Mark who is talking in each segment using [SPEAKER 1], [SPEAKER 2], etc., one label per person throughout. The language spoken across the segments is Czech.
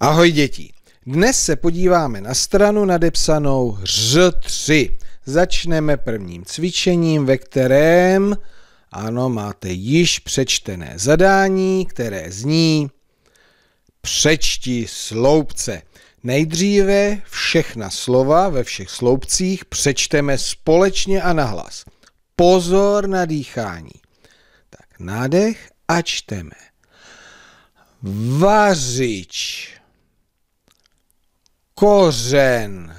[SPEAKER 1] Ahoj děti! Dnes se podíváme na stranu nadepsanou Ř3. Začneme prvním cvičením, ve kterém, ano, máte již přečtené zadání, které zní Přečti sloupce. Nejdříve všechna slova ve všech sloupcích přečteme společně a nahlas. Pozor na dýchání. Tak nádech a čteme. Vařič kořen,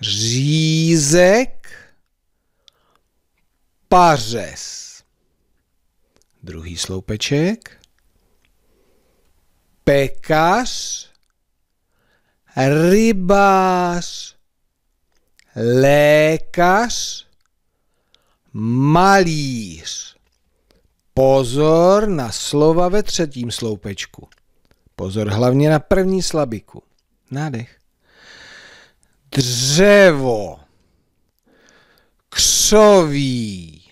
[SPEAKER 1] řízek, pařez. Druhý sloupeček. Pekař, rybář, lékař, malíř. Pozor na slova ve třetím sloupečku. Pozor hlavně na první slabiku. Nádech. Dřevo. Křoví.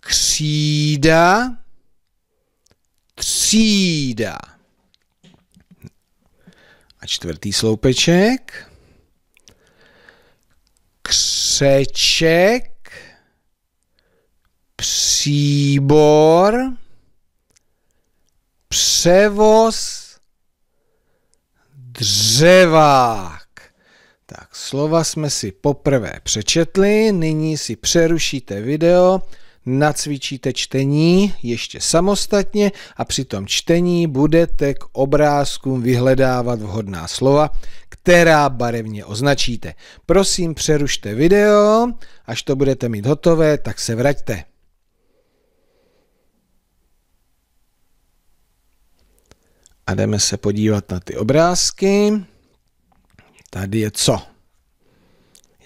[SPEAKER 1] Křída. Třída. A čtvrtý sloupeček. Křeček. Příbor. Převoz dřevák. Tak, slova jsme si poprvé přečetli, nyní si přerušíte video, nacvičíte čtení ještě samostatně a při tom čtení budete k obrázkům vyhledávat vhodná slova, která barevně označíte. Prosím, přerušte video, až to budete mít hotové, tak se vraťte. A jdeme se podívat na ty obrázky. Tady je co?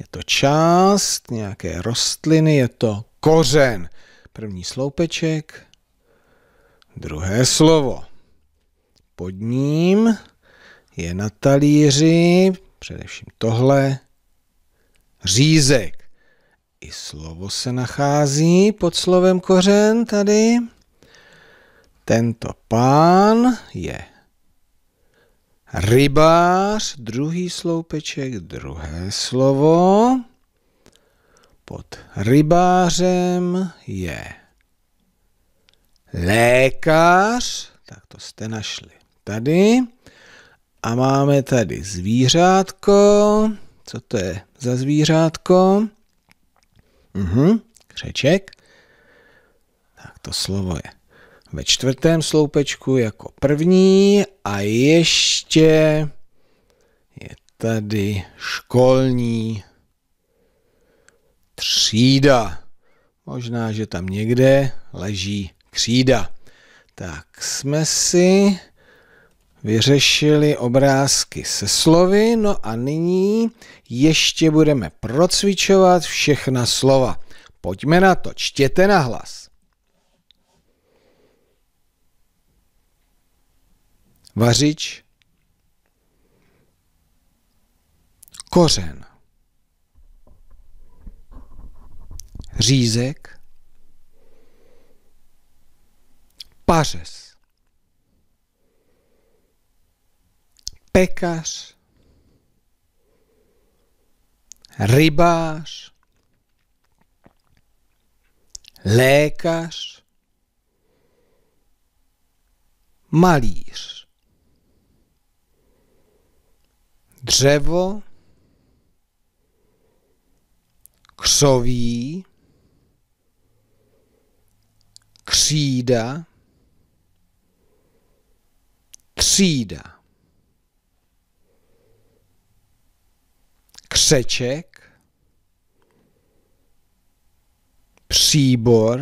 [SPEAKER 1] Je to část nějaké rostliny, je to kořen. První sloupeček, druhé slovo. Pod ním je na talíři, především tohle, řízek. I slovo se nachází pod slovem kořen tady. Tento pán je Rybář, druhý sloupeček, druhé slovo. Pod rybářem je lékař, tak to jste našli tady. A máme tady zvířátko. Co to je za zvířátko? Mhm, křeček. Tak to slovo je ve čtvrtém sloupečku jako první a ještě je tady školní třída. Možná, že tam někde leží křída. Tak jsme si vyřešili obrázky se slovy, no a nyní ještě budeme procvičovat všechna slova. Pojďme na to, čtěte na hlas. vařič, kořen, řízek, pařez, pekař, rybář, lékař, malíř. dřevo, křoví, křída, třída, křeček, příbor,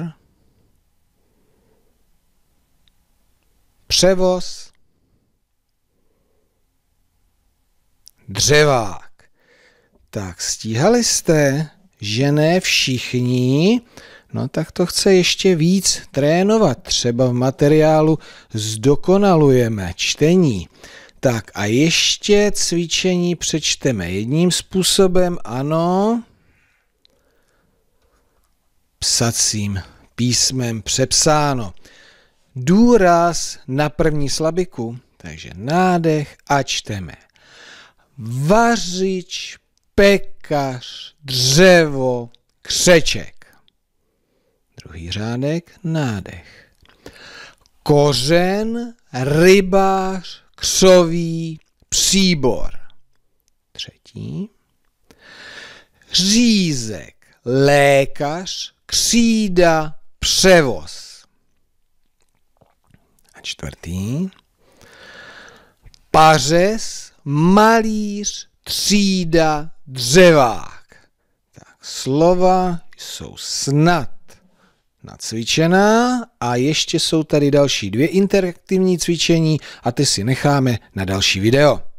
[SPEAKER 1] převoz, dřevák. Tak stíhali jste, že ne všichni, no tak to chce ještě víc trénovat. Třeba v materiálu zdokonalujeme čtení. Tak a ještě cvičení přečteme jedním způsobem, ano, psacím písmem přepsáno. Důraz na první slabiku, takže nádech a čteme vařič, pekař, dřevo, křeček. Druhý řádek, nádech. Kořen, rybář, křoví, příbor. Třetí. Řízek, lékař, křída, převoz. A čtvrtý. Pařes, malíř, třída, dřevák. Tak, slova jsou snad nacvičená a ještě jsou tady další dvě interaktivní cvičení a ty si necháme na další video.